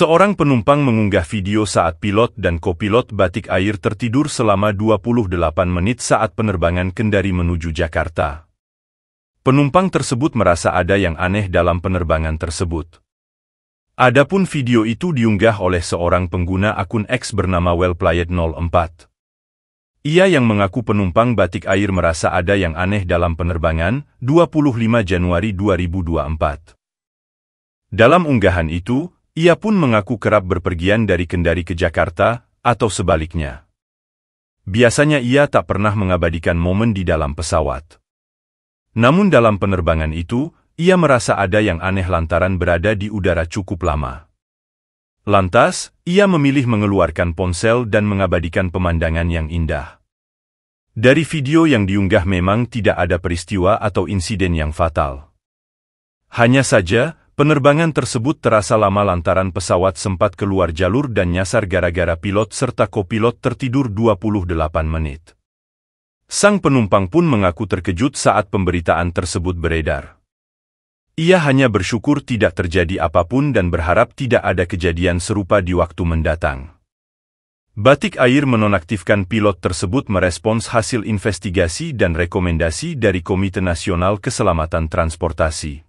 Seorang penumpang mengunggah video saat pilot dan kopilot batik air tertidur selama 28 menit saat penerbangan Kendari menuju Jakarta. Penumpang tersebut merasa ada yang aneh dalam penerbangan tersebut. Adapun video itu diunggah oleh seorang pengguna akun X bernama wellplayed 04. Ia yang mengaku penumpang batik air merasa ada yang aneh dalam penerbangan 25 Januari 2024. Dalam unggahan itu, ia pun mengaku kerap berpergian dari Kendari ke Jakarta, atau sebaliknya. Biasanya ia tak pernah mengabadikan momen di dalam pesawat. Namun dalam penerbangan itu, ia merasa ada yang aneh lantaran berada di udara cukup lama. Lantas, ia memilih mengeluarkan ponsel dan mengabadikan pemandangan yang indah. Dari video yang diunggah memang tidak ada peristiwa atau insiden yang fatal. Hanya saja, Penerbangan tersebut terasa lama lantaran pesawat sempat keluar jalur dan nyasar gara-gara pilot serta kopilot tertidur 28 menit. Sang penumpang pun mengaku terkejut saat pemberitaan tersebut beredar. Ia hanya bersyukur tidak terjadi apapun dan berharap tidak ada kejadian serupa di waktu mendatang. Batik Air menonaktifkan pilot tersebut merespons hasil investigasi dan rekomendasi dari Komite Nasional Keselamatan Transportasi.